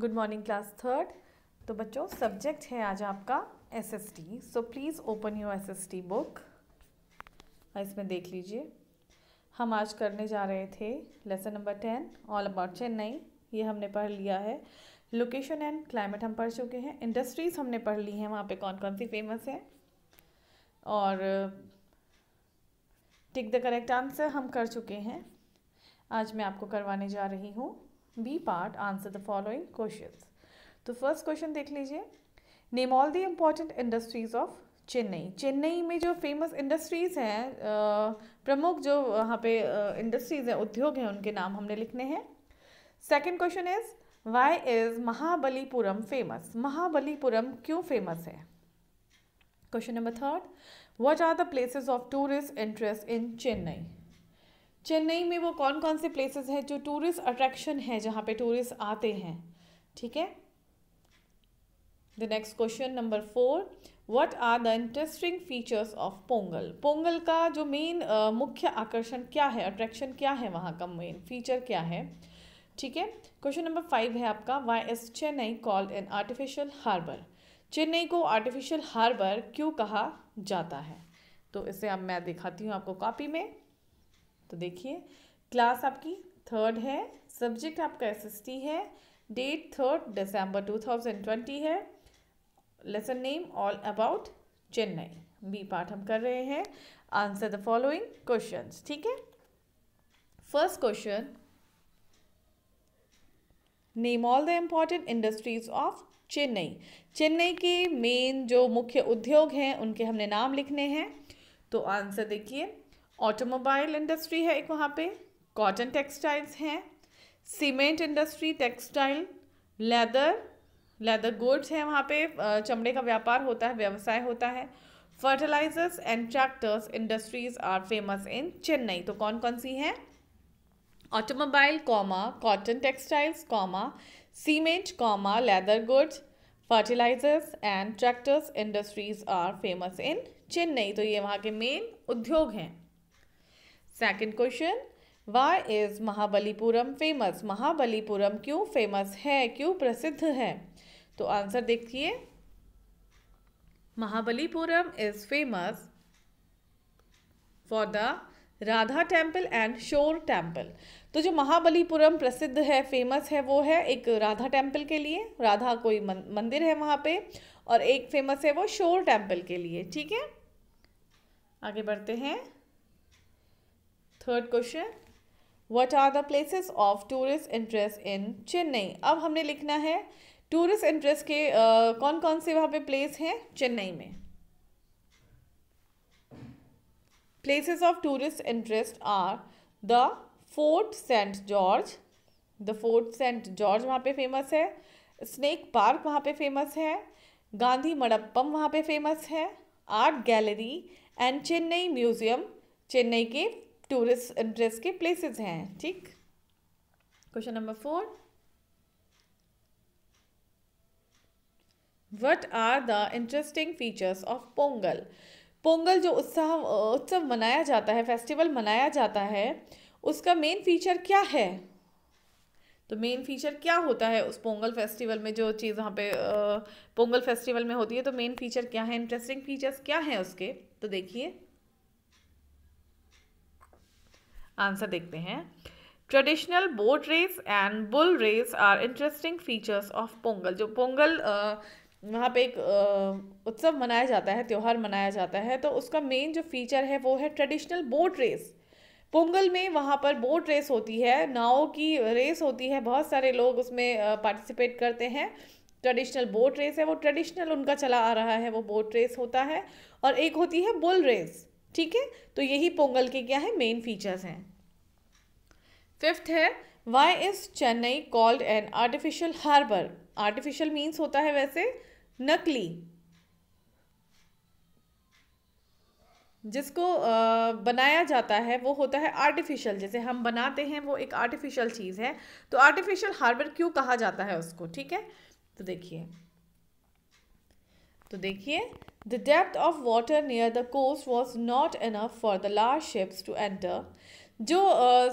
good morning class third तो बच्चों subject है आज आपका S S T so please open your S S T book इसमें देख लीजिए हम आज करने जा रहे थे lesson number ten all about Chennai ये हमने पढ़ लिया है लोकेशन एंड क्लाइमेट हम पढ़ चुके हैं इंडस्ट्रीज़ हमने पढ़ ली हैं वहाँ पे कौन कौन सी फेमस है और टिक द करेक्ट आंसर हम कर चुके हैं आज मैं आपको करवाने जा रही हूँ B part answer the following question तो फर्स्ट क्वेश्चन देख लीजिए name all the important industries of Chennai Chennai में जो फेमस इंडस्ट्रीज़ हैं प्रमुख जो वहाँ पे इंडस्ट्रीज़ हैं उद्योग हैं उनके नाम हमने लिखने हैं second question is why is Mahabalipuram famous Mahabalipuram क्यों फेमस है question number third what are the places of tourist interest in Chennai Chennai में वो कौन कौन से प्लेसेस हैं जो टूरिस्ट अट्रैक्शन है जहाँ पे टूरिस्ट आते हैं ठीक है the next question number four what are the interesting features of Pongal Pongal का जो मेन uh, मुख्य आकर्षण क्या है अट्रैक्शन क्या है वहाँ का मेन फीचर क्या है ठीक है क्वेश्चन नंबर फाइव है आपका why is Chennai called an artificial harbour Chennai को आर्टिफिशियल हार्बर क्यों कहा जाता है तो इसे अब मैं दिखाती हूँ आपको कॉपी में तो देखिए क्लास आपकी थर्ड है सब्जेक्ट आपका टी है डेट थर्ड दिसंबर 2020 है lesson name all about Chennai B part हम कर रहे हैं आंसर द फॉलोइंग क्वेश्चन ठीक है first question name all the important industries of Chennai Chennai के मेन जो मुख्य उद्योग हैं उनके हमने नाम लिखने हैं तो आंसर देखिए ऑटोमोबाइल इंडस्ट्री है एक वहाँ पे कॉटन टेक्सटाइल्स हैं cement industry textile leather leather goods हैं वहाँ पे चमड़े का व्यापार होता है व्यवसाय होता है fertilisers and tractors industries are famous in Chennai तो कौन कौन सी हैं automobile comma cotton textiles comma cement comma leather goods fertilisers and tractors industries are famous in Chennai तो ये वहाँ के मेन उद्योग हैं second question why is Mahabalipuram famous Mahabalipuram क्यों फेमस है क्यों प्रसिद्ध है तो आंसर देखिए Mahabalipuram is famous for the Radha temple and shore temple तो जो महाबलीपुरम प्रसिद्ध है फेमस है वो है एक राधा टेम्पल के लिए राधा कोई मंदिर है वहाँ पे और एक फेमस है वो शोर टेम्पल के लिए ठीक है आगे बढ़ते हैं third question what are the places of tourist interest in Chennai अब हमने लिखना है टूरिस्ट इंटरेस्ट के uh, कौन कौन से वहाँ पे प्लेस हैं चेन्नई में places of tourist interest are the fort saint George the fort saint George वहाँ पे फेमस है स्नेक पार्क वहाँ पे फेमस है गांधी मड़प्पम वहाँ पे फेमस है art gallery and Chennai museum Chennai के टूरिस्ट एड्रेस के प्लेसेस हैं ठीक question number four what are the interesting features of Pongal Pongal जो उत्साह उत्सव मनाया जाता है फेस्टिवल मनाया जाता है उसका मेन फीचर क्या है तो मेन फीचर क्या होता है उस पोंगल फेस्टिवल में जो चीज़ वहाँ पे पोंगल फेस्टिवल में होती है तो मेन फीचर क्या है इंटरेस्टिंग फीचर्स क्या हैं उसके तो देखिए आंसर देखते हैं traditional boat race and bull race are interesting features of Pongal जो पोंगल वहाँ पे एक उत्सव मनाया जाता है त्यौहार मनाया जाता है तो उसका मेन जो फीचर है वो है ट्रेडिशनल बोट रेस पोंगल में वहाँ पर बोट रेस होती है नाव की रेस होती है बहुत सारे लोग उसमें पार्टिसिपेट करते हैं ट्रेडिशनल बोट रेस है वो ट्रेडिशनल उनका चला आ रहा है वो बोट रेस होता है और एक होती है बुल रेस ठीक है तो यही पोंगल के क्या है मेन फीचर्स हैं फिफ्थ है why is Chennai called an artificial harbour artificial means होता है वैसे नकली जिसको बनाया जाता है वो होता है आर्टिफिशियल जैसे हम बनाते हैं वो एक आर्टिफिशियल चीज़ है तो आर्टिफिशियल हार्बर क्यों कहा जाता है उसको ठीक है तो देखिए तो देखिए the depth of water near the coast was not enough for the large ships to enter जो आ,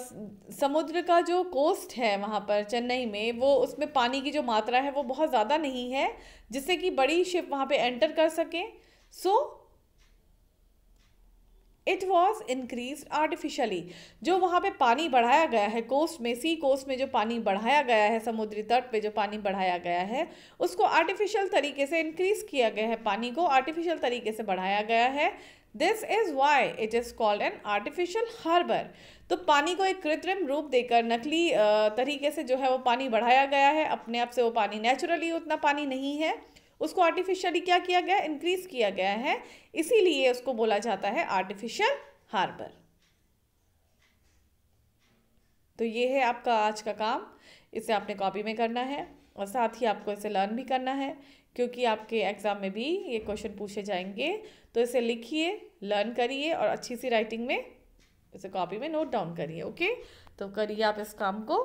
समुद्र का जो कोस्ट है वहाँ पर चेन्नई में वो उसमें पानी की जो मात्रा है वो बहुत ज़्यादा नहीं है जिससे कि बड़ी शिप वहाँ पे एंटर कर सके so it was increase artificially जो वहाँ पे पानी बढ़ाया गया है कोस्ट में सी कोस्ट में जो पानी बढ़ाया गया है समुद्री तट पे जो पानी बढ़ाया गया है उसको आर्टिफिशियल तरीके से इंक्रीज किया गया है पानी को आर्टिफिशियल तरीके से बढ़ाया गया है this is why it is called an artificial harbour तो पानी को एक कृत्रिम रूप देकर नकली तरीके से जो है वो पानी बढ़ाया गया है अपने आप से वो पानी नेचुरली उतना पानी नहीं है उसको आर्टिफिशियली क्या किया गया इंक्रीज किया गया है इसीलिए उसको बोला जाता है आर्टिफिशियल हार्बर तो ये है आपका आज का काम इसे आपने कॉपी में करना है और साथ ही आपको इसे लर्न भी करना है क्योंकि आपके एग्ज़ाम में भी ये क्वेश्चन पूछे जाएंगे तो इसे लिखिए लर्न करिए और अच्छी सी राइटिंग में इसे कॉपी में नोट डाउन करिए ओके तो करिए आप इस काम को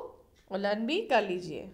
और लर्न भी कर लीजिए